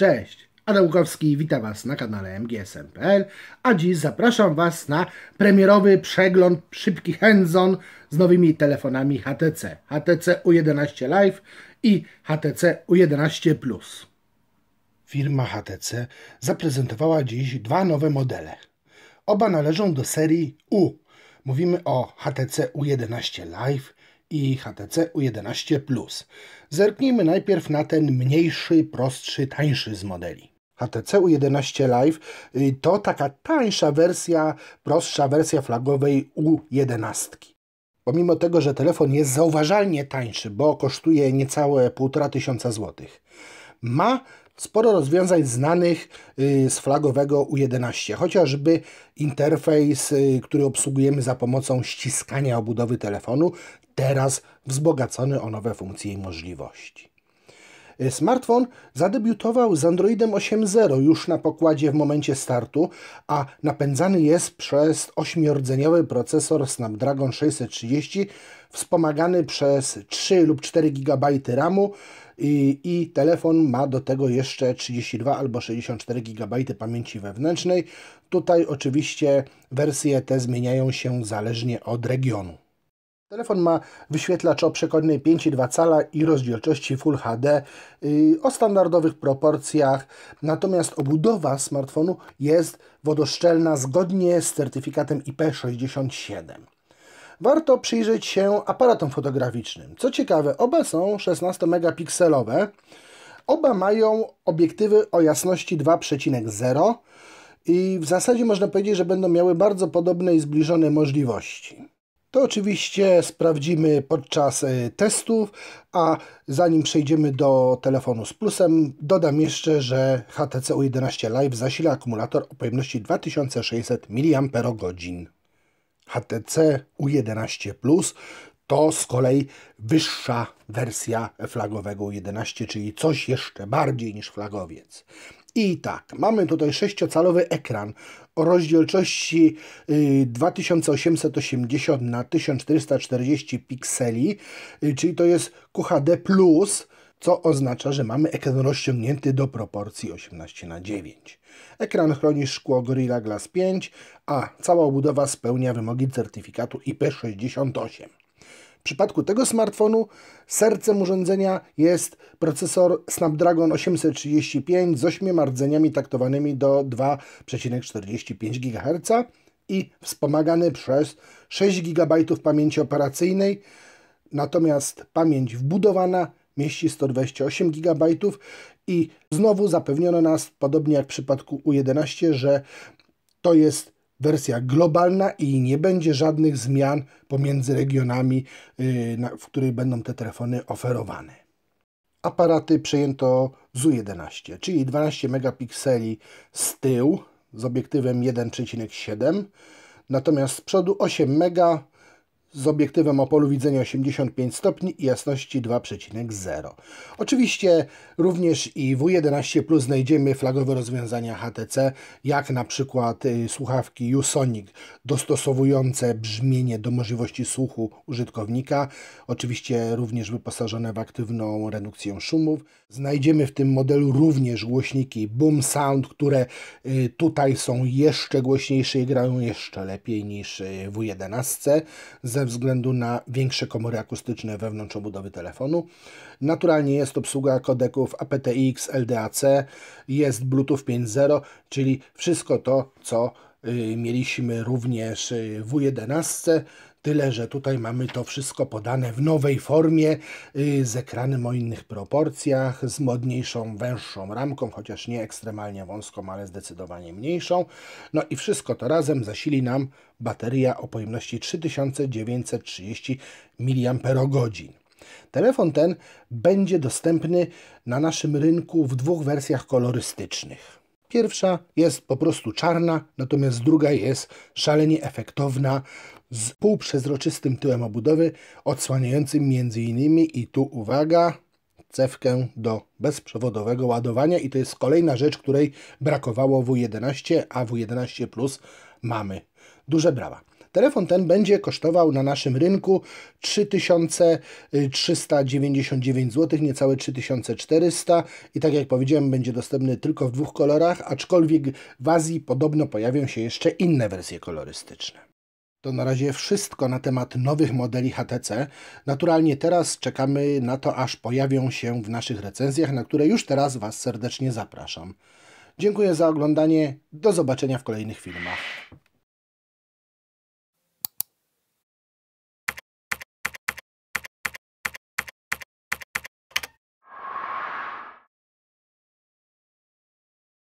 Cześć, Adam Łukowski, witam Was na kanale MGSM.pl, a dziś zapraszam Was na premierowy przegląd szybki hands z nowymi telefonami HTC, HTC U11 Live i HTC U11 Plus. Firma HTC zaprezentowała dziś dwa nowe modele. Oba należą do serii U. Mówimy o HTC U11 Live i HTC U11 Plus. Zerknijmy najpierw na ten mniejszy, prostszy, tańszy z modeli. HTC U11 Live y, to taka tańsza wersja, prostsza wersja flagowej U11. Pomimo tego, że telefon jest zauważalnie tańszy, bo kosztuje niecałe 1,5 tysiąca złotych, ma sporo rozwiązań znanych y, z flagowego U11, chociażby interfejs, y, który obsługujemy za pomocą ściskania obudowy telefonu, teraz wzbogacony o nowe funkcje i możliwości. Y, smartfon zadebiutował z Androidem 8.0 już na pokładzie w momencie startu, a napędzany jest przez ośmiordzeniowy procesor Snapdragon 630 wspomagany przez 3 lub 4 GB RAMu i, y, i, telefon ma do tego jeszcze 32 albo 64 GB pamięci wewnętrznej. Tutaj oczywiście wersje te zmieniają się zależnie od regionu. Telefon ma wyświetlacz o przekornej 5,2 cala i rozdzielczości Full HD y, o standardowych proporcjach, natomiast obudowa smartfonu jest wodoszczelna zgodnie z certyfikatem IP67. Warto przyjrzeć się aparatom fotograficznym. Co ciekawe, oba są 16-megapikselowe, oba mają obiektywy o jasności 2,0 i w zasadzie można powiedzieć, że będą miały bardzo podobne i zbliżone możliwości. To oczywiście sprawdzimy podczas e, testów, a zanim przejdziemy do telefonu z plusem, dodam jeszcze, że HTC U11 Live zasila akumulator o pojemności 2600 mAh. HTC U11 Plus to z kolei wyższa wersja flagowego U11, czyli coś jeszcze bardziej niż flagowiec. I tak, mamy tutaj sześciocalowy ekran o rozdzielczości 2880 y, na 1440 pikseli, y, czyli to jest QHD+, co oznacza, że mamy ekran rozciągnięty do proporcji 18 na 9. Ekran chroni szkło Gorilla Glass 5, a cała obudowa spełnia wymogi certyfikatu IP68. W przypadku tego smartfonu sercem urządzenia jest procesor Snapdragon 835 z 8 rdzeniami taktowanymi do 2,45 GHz i wspomagany przez 6 GB pamięci operacyjnej, natomiast pamięć wbudowana mieści 128 GB i znowu zapewniono nas, podobnie jak w przypadku U11, że to jest wersja globalna i nie będzie żadnych zmian pomiędzy regionami, y, w których będą te telefony oferowane. Aparaty przejęto ZU-11, czyli 12 megapikseli z tyłu z obiektywem 1,7, natomiast z przodu 8 mega z obiektywem o polu widzenia 85 stopni i jasności 2,0. Oczywiście również i W11 Plus znajdziemy flagowe rozwiązania HTC, jak na przykład y, słuchawki Usonic dostosowujące brzmienie do możliwości słuchu użytkownika, oczywiście również wyposażone w aktywną redukcję szumów. Znajdziemy w tym modelu również głośniki Boom Sound, które y, tutaj są jeszcze głośniejsze i grają jeszcze lepiej niż y, W11 ze względu na większe komory akustyczne wewnątrz obudowy telefonu. Naturalnie jest obsługa kodeków aptX, LDAC, jest Bluetooth 5.0, czyli wszystko to, co y, mieliśmy również y, w U11. Tyle, że tutaj mamy to wszystko podane w nowej formie, y, z ekranem o innych proporcjach, z modniejszą, węższą ramką, chociaż nie ekstremalnie wąską, ale zdecydowanie mniejszą. No i wszystko to razem zasili nam bateria o pojemności 3930 mAh. Telefon ten będzie dostępny na naszym rynku w dwóch wersjach kolorystycznych. Pierwsza jest po prostu czarna, natomiast druga jest szalenie efektowna z półprzezroczystym tyłem obudowy, odsłaniającym m.in. i tu uwaga, cewkę do bezprzewodowego ładowania i to jest kolejna rzecz, której brakowało W11, a W11 Plus mamy. Duże brawa. Telefon ten będzie kosztował na naszym rynku 3399 zł, niecałe 3400 i tak jak powiedziałem będzie dostępny tylko w dwóch kolorach, aczkolwiek w Azji podobno pojawią się jeszcze inne wersje kolorystyczne. To na razie wszystko na temat nowych modeli HTC. Naturalnie teraz czekamy na to, aż pojawią się w naszych recenzjach, na które już teraz Was serdecznie zapraszam. Dziękuję za oglądanie. Do zobaczenia w kolejnych filmach.